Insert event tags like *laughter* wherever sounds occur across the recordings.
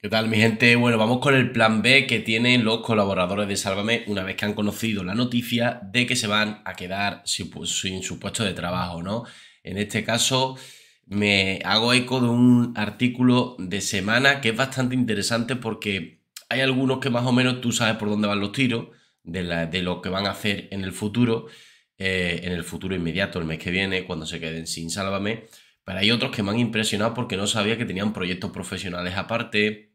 ¿Qué tal, mi gente? Bueno, vamos con el plan B que tienen los colaboradores de Sálvame una vez que han conocido la noticia de que se van a quedar sin, su puesto de trabajo, ¿no? En este caso, me hago eco de un artículo de semana que es bastante interesante porque hay algunos que más o menos tú sabes por dónde van los tiros, de, lo que van a hacer en el futuro, eh, en el futuro inmediato, el mes que viene, cuando se queden sin Sálvame. Pero hay otros que me han impresionado porque no sabía que tenían proyectos profesionales aparte,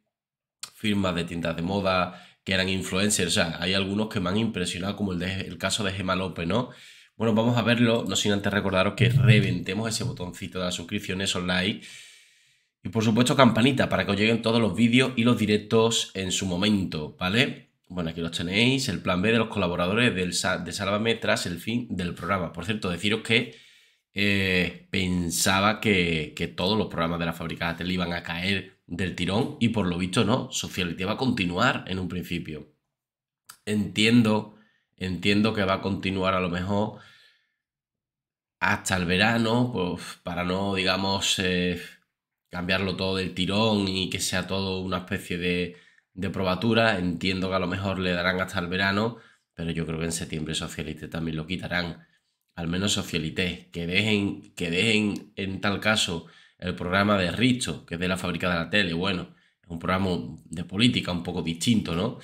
firmas de tiendas de moda, que eran influencers. O sea, hay algunos que me han impresionado, como el, el caso de Gemma López, ¿no? Bueno, vamos a verlo, no sin antes recordaros que reventemos ese botoncito de las suscripciones esos Y por supuesto, campanita para que os lleguen todos los vídeos y los directos en su momento, ¿vale? Bueno, aquí los tenéis, el plan B de los colaboradores del, de Sálvame tras el fin del programa. Por cierto, deciros que eh, pensaba que, todos los programas de la fábrica de le iban a caer del tirón y por lo visto no, socialité va a continuar en un principio. Entiendo, entiendo que va a continuar a lo mejor hasta el verano, pues, para no, digamos, eh, cambiarlo todo del tirón y que sea todo una especie de, de probatura. Entiendo que a lo mejor le darán hasta el verano, pero yo creo que en septiembre Socialite también lo quitarán. Al menos socialité, que dejen, que dejen en tal caso el programa de Richo, que es de la fábrica de la tele. Bueno, es un programa de política un poco distinto, ¿no?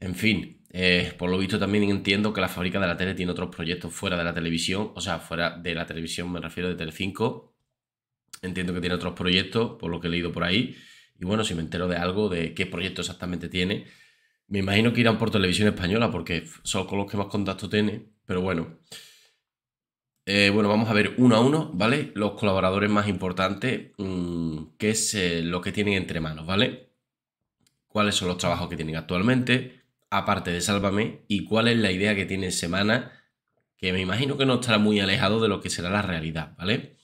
En fin, eh, por lo visto también entiendo que la fábrica de la tele tiene otros proyectos fuera de la televisión, o sea, fuera de la televisión me refiero de Telecinco. Entiendo que tiene otros proyectos, por lo que he leído por ahí. Y bueno, si me entero de algo, de qué proyecto exactamente tiene, me imagino que irán por televisión española, porque son con los que más contacto tiene, pero bueno. Eh, bueno, vamos a ver uno a uno, ¿vale? Los colaboradores más importantes, mm, que qué es eh, lo que tienen entre manos, ¿vale? Cuáles son los trabajos que tienen actualmente, aparte de Sálvame, y cuál es la idea que tiene semana, que me imagino que no estará muy alejado de lo que será la realidad, ¿vale?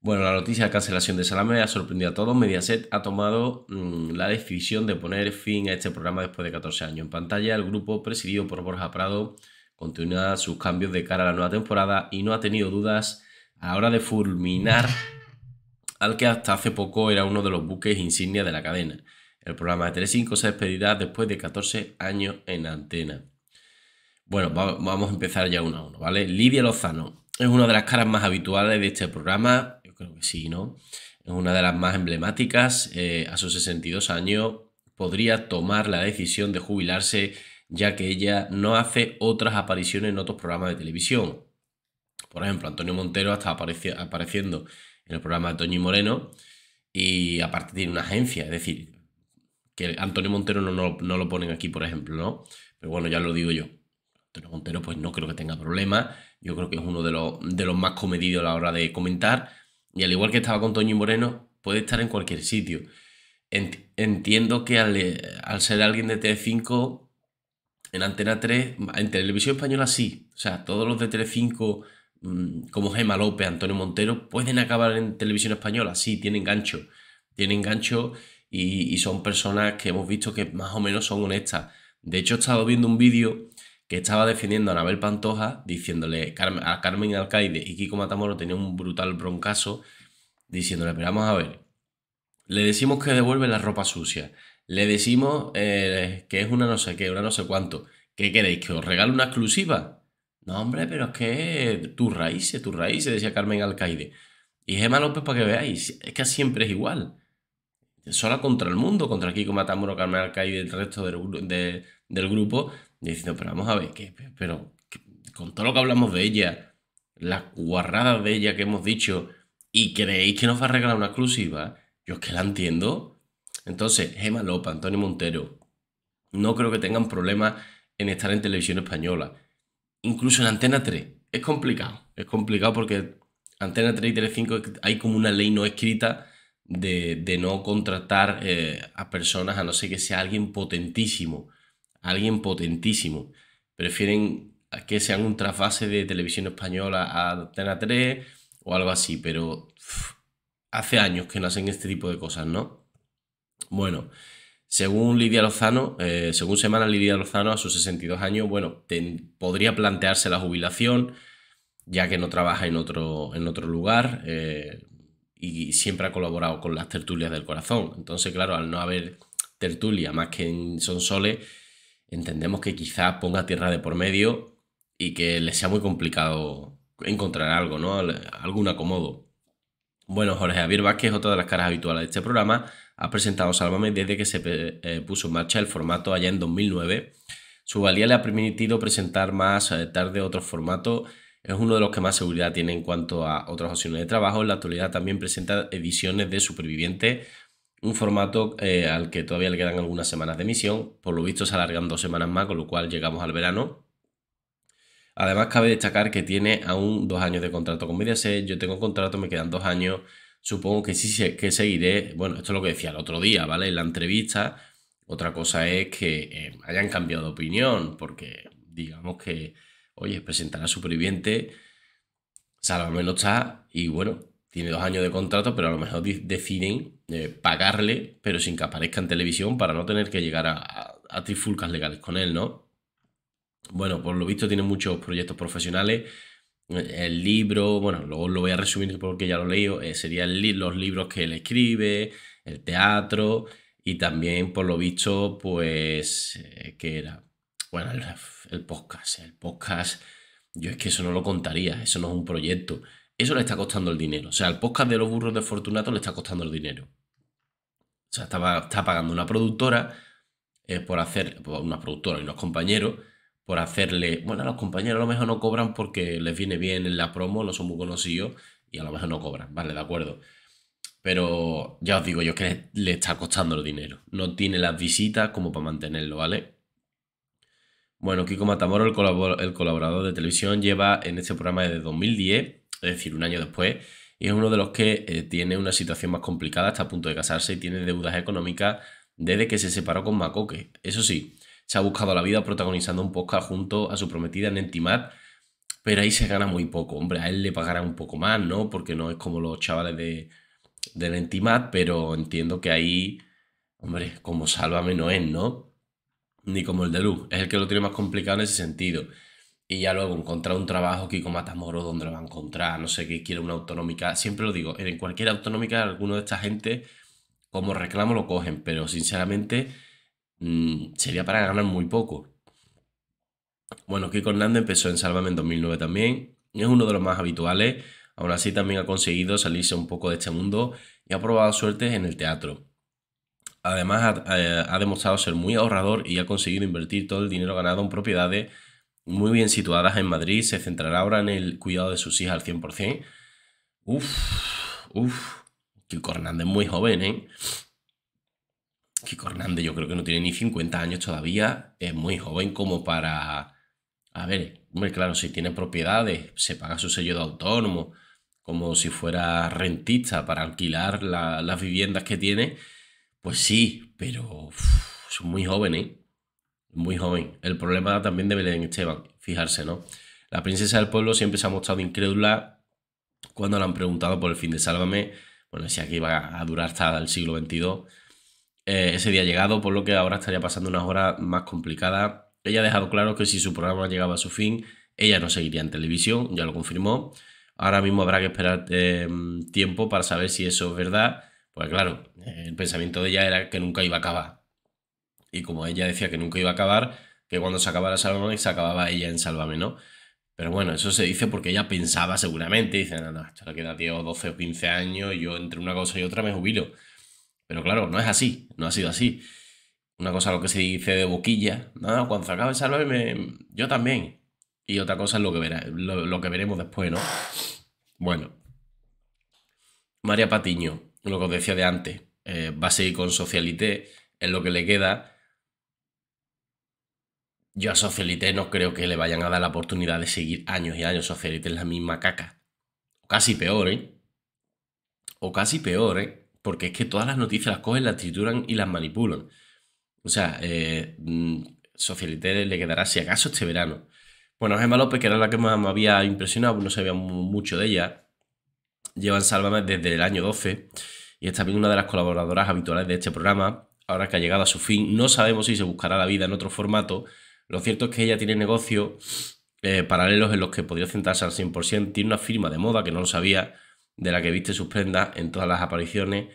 Bueno, la noticia de cancelación de Sálvame ha sorprendido a todos. Mediaset ha tomado mm, la decisión de poner fin a este programa después de 14 años. En pantalla, el grupo presidido por Borja Prado continúa sus cambios de cara a la nueva temporada y no ha tenido dudas a la hora de fulminar *laughs* al que hasta hace poco era uno de los buques insignia de la cadena. El programa de 3-5 se despedirá después de 14 años en antena. Bueno, vamos a empezar ya uno a uno, ¿vale? Lidia Lozano es una de las caras más habituales de este programa, yo creo que sí, ¿no? Es una de las más emblemáticas. Eh, a sus 62 años podría tomar la decisión de jubilarse ya que ella no hace otras apariciones en otros programas de televisión. Por ejemplo, Antonio Montero está estado apareciendo en el programa de Toño y Moreno y aparte tiene una agencia, es decir, que Antonio Montero no, lo ponen aquí, por ejemplo, ¿no? Pero bueno, ya lo digo yo. Antonio Montero pues no creo que tenga problemas, yo creo que es uno de los, de los más comedidos a la hora de comentar y al igual que estaba con Toño Moreno, puede estar en cualquier sitio. Entiendo que al, al ser alguien de T5 en Antena 3, en televisión española sí. O sea, todos los de Telecinco, mm, como Gemma López, Antonio Montero, pueden acabar en televisión española. Sí, tienen gancho. Tienen gancho y, son personas que hemos visto que más o menos son honestas. De hecho, he estado viendo un vídeo que estaba defendiendo a Anabel Pantoja, diciéndole a Carmen Alcaide y Kiko Matamoro tenía un brutal broncaso, diciéndole, pero vamos a ver, le decimos que devuelve la ropa sucia, le decimos eh, que es una no sé qué, una no sé cuánto. ¿Qué queréis? ¿Que os regale una exclusiva? No, hombre, pero es que tus raíces, tu raíces, decía Carmen Alcaide. Y Gemma López, para que veáis, es que siempre es igual. Sola contra el mundo, contra Kiko Matamuro, Carmen Alcaide y el resto del, grupo, diciendo, pero vamos a ver, pero con todo lo que hablamos de ella, las guarradas de ella que hemos dicho, y creéis que nos va a regalar una exclusiva, yo es que la entiendo entonces, Gemma Lopa, Antonio Montero, no creo que tengan problemas en estar en televisión española. Incluso en Antena 3. Es complicado. Es complicado porque Antena 3 y 5 hay como una ley no escrita de, no contratar eh, a personas a no ser que sea alguien potentísimo. Alguien potentísimo. Prefieren que sean un trasvase de televisión española a Antena 3 o algo así, pero hace años que no hacen este tipo de cosas, ¿no? Bueno, según Lidia Lozano, eh, según Semana Lidia Lozano, a sus 62 años, bueno, podría plantearse la jubilación, ya que no trabaja en otro, en otro lugar eh, y siempre ha colaborado con las tertulias del corazón. Entonces, claro, al no haber tertulia más que en son Sole, entendemos que quizás ponga tierra de por medio y que le sea muy complicado encontrar algo, ¿no? Algún acomodo. Bueno, Jorge Javier Vázquez, otra de las caras habituales de este programa, ha presentado Sálvame desde que se eh, puso en marcha el formato allá en 2009. Su valía le ha permitido presentar más eh, tarde otros formatos. Es uno de los que más seguridad tiene en cuanto a otras opciones de trabajo. En la actualidad también presenta ediciones de Superviviente, un formato eh, al que todavía le quedan algunas semanas de emisión. Por lo visto se alargan dos semanas más, con lo cual llegamos al verano. Además, cabe destacar que tiene aún dos años de contrato con Mediaset. Yo tengo contrato, me quedan dos años. Supongo que sí que seguiré. Bueno, esto es lo que decía el otro día, ¿vale? En la entrevista. Otra cosa es que eh, hayan cambiado de opinión, porque digamos que, oye, presentar a superviviente, Salvador no está, y bueno, tiene dos años de contrato, pero a lo mejor deciden eh, pagarle, pero sin que aparezca en televisión para no tener que llegar a trifulcas legales con él, ¿no? bueno, por lo visto tiene muchos proyectos profesionales. El libro, bueno, luego lo voy a resumir porque ya lo he leído, eh, serían los libros que él escribe, el teatro y también por lo visto, pues, eh, ¿qué que era, bueno, el, podcast, el podcast, yo es que eso no lo contaría, eso no es un proyecto, eso le está costando el dinero, o sea, el podcast de los burros de Fortunato le está costando el dinero. O sea, estaba, está pagando una productora eh, por hacer, una productora y unos compañeros por hacerle, bueno, a los compañeros a lo mejor no cobran porque les viene bien en la promo, no son muy conocidos y a lo mejor no cobran, vale, de acuerdo. Pero ya os digo yo que le está costando el dinero. No tiene las visitas como para mantenerlo, ¿vale? Bueno, Kiko Matamoro, el, colaborador de televisión, lleva en este programa desde 2010, es decir, un año después, y es uno de los que eh, tiene una situación más complicada, está a punto de casarse y tiene deudas económicas desde que se separó con Macoque. Eso sí, se ha buscado la vida protagonizando un podcast junto a su prometida en Nentimat, pero ahí se gana muy poco. Hombre, a él le pagará un poco más, ¿no? Porque no es como los chavales de, de pero entiendo que ahí, hombre, como Sálvame no es, ¿no? Ni como el de Luz, es el que lo tiene más complicado en ese sentido. Y ya luego encontrar un trabajo, Kiko Matamoros, donde lo va a encontrar, no sé qué, quiere una autonómica. Siempre lo digo, en cualquier autonómica, alguno de esta gente como reclamo lo cogen, pero sinceramente Mm, sería para ganar muy poco. Bueno, Kiko Hernández empezó en Sálvame en 2009 también, es uno de los más habituales, aún así también ha conseguido salirse un poco de este mundo y ha probado suertes en el teatro. Además eh, ha, demostrado ser muy ahorrador y ha conseguido invertir todo el dinero ganado en propiedades muy bien situadas en Madrid, se centrará ahora en el cuidado de sus hijas al 100%. Uf, uf, Kiko Hernández muy joven, ¿eh? Kiko Hernández yo creo que no tiene ni 50 años todavía, es muy joven como para... A ver, hombre, claro, si tiene propiedades, se paga su sello de autónomo, como si fuera rentista para alquilar las viviendas que tiene, pues sí, pero es muy joven, ¿eh? Muy joven. El problema también de Belén Esteban, fijarse, ¿no? La princesa del pueblo siempre se ha mostrado incrédula cuando le han preguntado por el fin de Sálvame, bueno, si aquí va a durar hasta el siglo XXII eh, ese día llegado, por lo que ahora estaría pasando unas horas más complicadas. Ella ha dejado claro que si su programa llegaba a su fin, ella no seguiría en televisión, ya lo confirmó. Ahora mismo habrá que esperar em, tiempo para saber si eso es verdad, Pues claro, el pensamiento de ella era que nunca iba a acabar. Y como ella decía que nunca iba a acabar, que cuando se acabara Sálvame se acababa ella en Sálvame, ¿no? Pero bueno, eso se dice porque ella pensaba seguramente, dice, no, no, esto le queda tío o 12 o 15 años, yo entre una cosa y otra me jubilo. Pero claro, no es así, no ha sido así. Una cosa es lo que se dice de boquilla, nada, ah, no, cuando se acabe el me... yo también. Y otra cosa es lo que, verá, lo, que veremos después, ¿no? Bueno. María Patiño, lo que os decía de antes, eh, va a seguir con Socialité, es lo que le queda. Yo a Socialité no creo que le vayan a dar la oportunidad de seguir años y años. Socialité es la misma caca. O casi peor, ¿eh? O casi peor, ¿eh? porque es que todas las noticias las cogen, las trituran y las manipulan. O sea, eh, mm, Socialité le quedará si acaso este verano. Bueno, Gemma López, que era la que más me había impresionado, pues no sabía mucho de ella. en Sálvame desde el año 12 y es también una de las colaboradoras habituales de este programa. Ahora que ha llegado a su fin, no sabemos si se buscará la vida en otro formato. Lo cierto es que ella tiene negocios eh, paralelos en los que podría centrarse al 100%. Tiene una firma de moda que no lo sabía de la que viste sus prendas en todas las apariciones.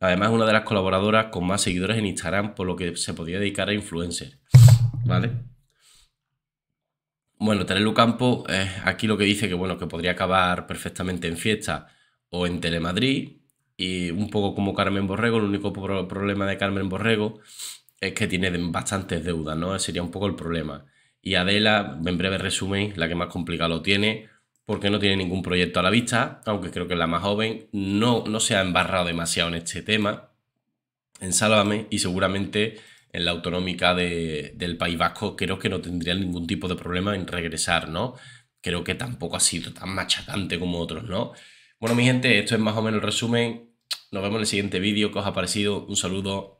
Además, una de las colaboradoras con más seguidores en Instagram, por lo que se podía dedicar a influencer. ¿Vale? Bueno, Terelu Campo, eh, aquí lo que dice que bueno, que podría acabar perfectamente en fiesta o en Telemadrid. Y un poco como Carmen Borrego, el único problema de Carmen Borrego es que tiene bastantes deudas, ¿no? sería un poco el problema. Y Adela, en breve resumen, la que más complicado lo tiene porque no tiene ningún proyecto a la vista, aunque creo que es la más joven, no, no se ha embarrado demasiado en este tema, en Sálvame, y seguramente en la autonómica del País Vasco creo que no tendría ningún tipo de problema en regresar, ¿no? Creo que tampoco ha sido tan machacante como otros, ¿no? Bueno, mi gente, esto es más o menos el resumen. Nos vemos en el siguiente vídeo. que os ha parecido? Un saludo.